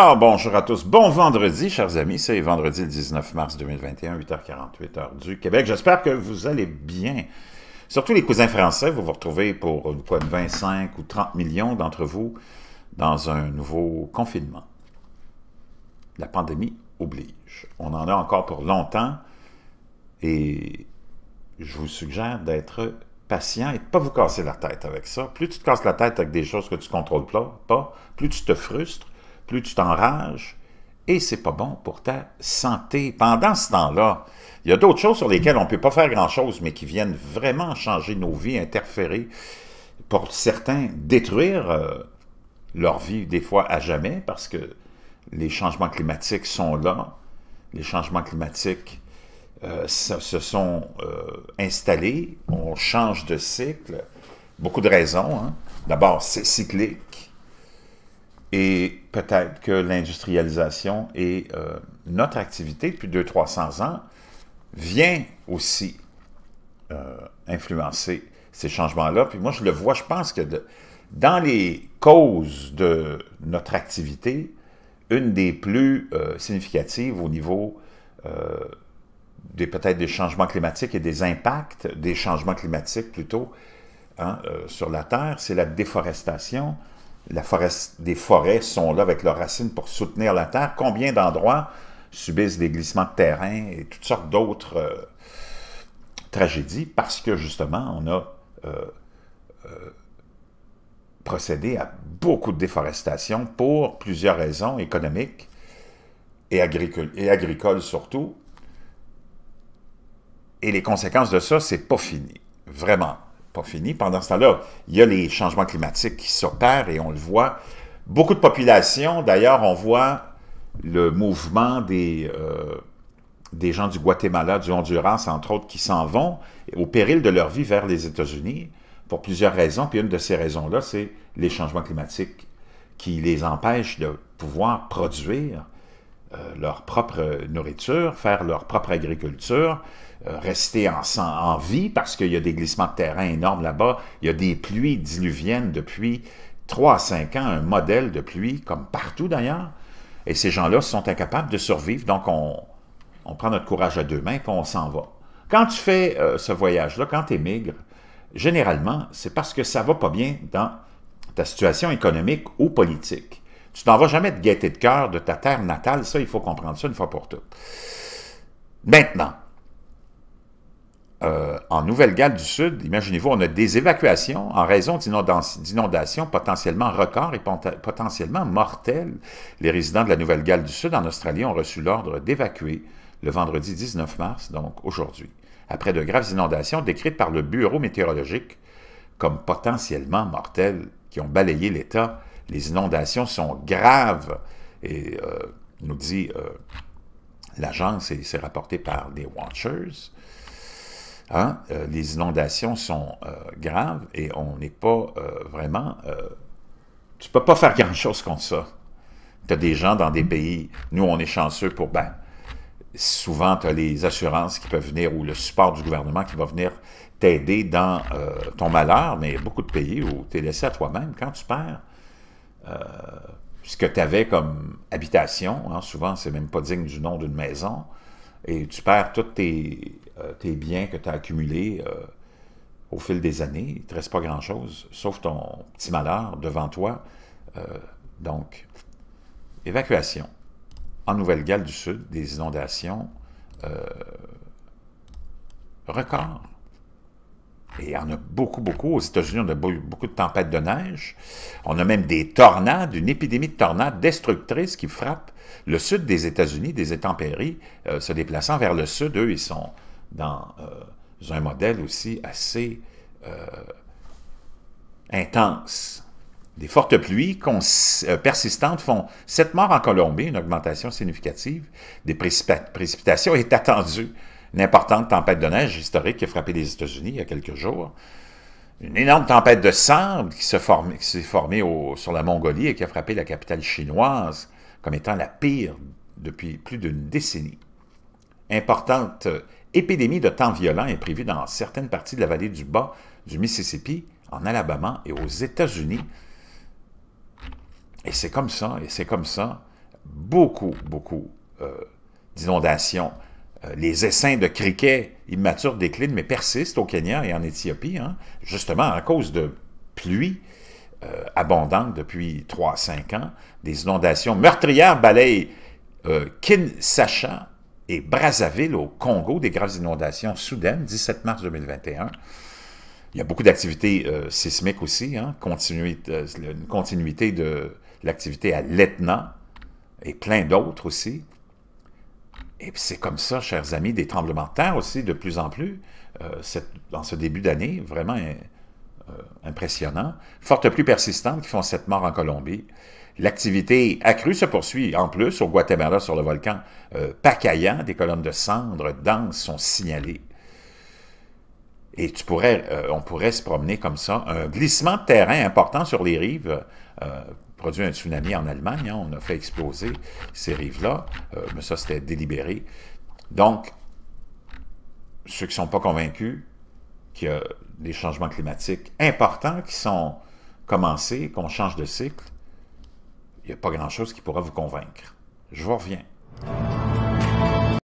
Alors, bonjour à tous. Bon vendredi, chers amis. C'est vendredi le 19 mars 2021, 8h48 du Québec. J'espère que vous allez bien. Surtout les cousins français, vous vous retrouvez pour une de 25 ou 30 millions d'entre vous dans un nouveau confinement. La pandémie oblige. On en a encore pour longtemps et je vous suggère d'être patient et de pas vous casser la tête avec ça. Plus tu te casses la tête avec des choses que tu ne contrôles pas, plus tu te frustres plus tu t'enrages, et c'est pas bon pour ta santé. Pendant ce temps-là, il y a d'autres choses sur lesquelles on ne peut pas faire grand-chose, mais qui viennent vraiment changer nos vies, interférer, pour certains, détruire euh, leur vie, des fois à jamais, parce que les changements climatiques sont là, les changements climatiques euh, se, sont euh, installés, on change de cycle, beaucoup de raisons. Hein. D'abord, c'est cyclique, et peut-être que l'industrialisation et euh, notre activité depuis 200-300 ans vient aussi euh, influencer ces changements-là. Puis moi, je le vois, je pense que dans les causes de notre activité, une des plus euh, significatives au niveau des peut-être des changements climatiques et des impacts des changements climatiques plutôt hein, sur la Terre, c'est la déforestation, la des forêts sont là avec leurs racines pour soutenir la terre. Combien d'endroits subissent des glissements de terrain et toutes sortes d'autres euh, tragédies parce que justement, on a euh, euh, procédé à beaucoup de déforestation pour plusieurs raisons économiques et, agricole, agricoles surtout. Et les conséquences de ça, c'est pas fini. Vraiment fini. Pendant ce temps-là, il y a les changements climatiques qui s'opèrent et on le voit. Beaucoup de populations, d'ailleurs, on voit le mouvement euh, des, gens du Guatemala, du Honduras, entre autres, qui s'en vont au péril de leur vie vers les États-Unis pour plusieurs raisons. Puis une de ces raisons-là, c'est les changements climatiques qui les empêchent de pouvoir produire euh, leur propre nourriture, faire leur propre agriculture. Euh, rester en, en vie parce qu'il y a des glissements de terrain énormes là-bas. Il y a des pluies diluviennes depuis 3 à 5 ans, un modèle de pluie, comme partout d'ailleurs. Et ces gens-là sont incapables de survivre, donc on, on prend notre courage à deux mains et on s'en va. Quand tu fais euh, ce voyage-là, quand tu émigres, généralement, c'est parce que ça va pas bien dans ta situation économique ou politique. Tu n'en vas jamais de gaieté de cœur de ta terre natale, ça, il faut comprendre ça une fois pour toutes. Maintenant, euh, en Nouvelle-Galles du Sud, imaginez-vous, on a des évacuations en raison d'inondations potentiellement records et potentiellement mortelles. Les résidents de la Nouvelle-Galles du Sud en Australie ont reçu l'ordre d'évacuer le vendredi 19 mars, donc aujourd'hui, après de graves inondations décrites par le Bureau météorologique comme potentiellement mortelles qui ont balayé l'État. Les inondations sont graves et euh, nous dit euh, l'agence et c'est rapporté par des Watchers. Hein, euh, les inondations sont euh, graves et on n'est pas euh, vraiment... tu peux pas faire grand-chose contre ça. Tu as des gens dans des mm-hmm. pays... Nous, on est chanceux pour... Ben, souvent, tu as les assurances qui peuvent venir ou le support du gouvernement qui va venir t'aider dans ton malheur, mais il y a beaucoup de pays où tu es laissé à toi-même quand tu perds ce que tu avais comme habitation, hein, souvent c'est même pas digne du nom d'une maison, et tu perds toutes tes euh, tes biens que tu as accumulés euh, au fil des années. Il ne te reste pas grand-chose, sauf ton petit malheur devant toi. Euh, donc, évacuation. En Nouvelle-Galles du Sud, des inondations record. Et on a beaucoup, beaucoup. Aux États-Unis, on a beaucoup de tempêtes de neige. On a même des tornades, une épidémie de tornades destructrices qui frappe le sud des États-Unis, des étampéries se déplaçant vers le sud. Eux, ils sont dans euh, un modèle aussi assez euh, intense. Des fortes pluies euh, persistantes font sept morts en Colombie, une augmentation significative des précipitations est attendue. Une importante tempête de neige historique qui a frappé les États-Unis il y a quelques jours. Une énorme tempête de sable qui s'est formée sur la Mongolie et qui a frappé la capitale chinoise comme étant la pire depuis plus d'une décennie. Importante Épidémie de temps violent est prévue dans certaines parties de la vallée du bas du Mississippi, en Alabama et aux États-Unis. Et c'est comme ça, et c'est comme ça. Beaucoup, beaucoup euh, d'inondations. Euh, les essaims de criquets immatures déclinent, mais persistent au Kenya et en Éthiopie, hein, justement à cause de pluies euh, abondantes depuis 3-5 ans. Des inondations meurtrières balayent Kinshasa, et Brazzaville au Congo, des graves inondations soudaines, 17 mars 2021. Il y a beaucoup d'activités euh, sismiques aussi, hein. continuité, euh, une continuité de l'activité à l'Etna et plein d'autres aussi. Et c'est comme ça, chers amis, des tremblements de terre aussi, de plus en plus, euh, dans ce début d'année, vraiment euh, impressionnant. Fortes pluies persistantes qui font cette mort en Colombie. L'activité accrue se poursuit en plus au Guatemala sur le volcan euh, Pacayan, Des colonnes de cendres denses sont signalées. Et tu pourrais, euh, on pourrait se promener comme ça. Un glissement de terrain important sur les rives euh, produit un tsunami en Allemagne. Hein. on a fait exploser ces rives-là, mais ça, c'était délibéré. Donc, ceux qui ne sont pas convaincus qu'il y a des changements climatiques importants qui sont commencés, qu'on change de cycle, il n'y a pas grand-chose qui pourra vous convaincre. Je vous reviens.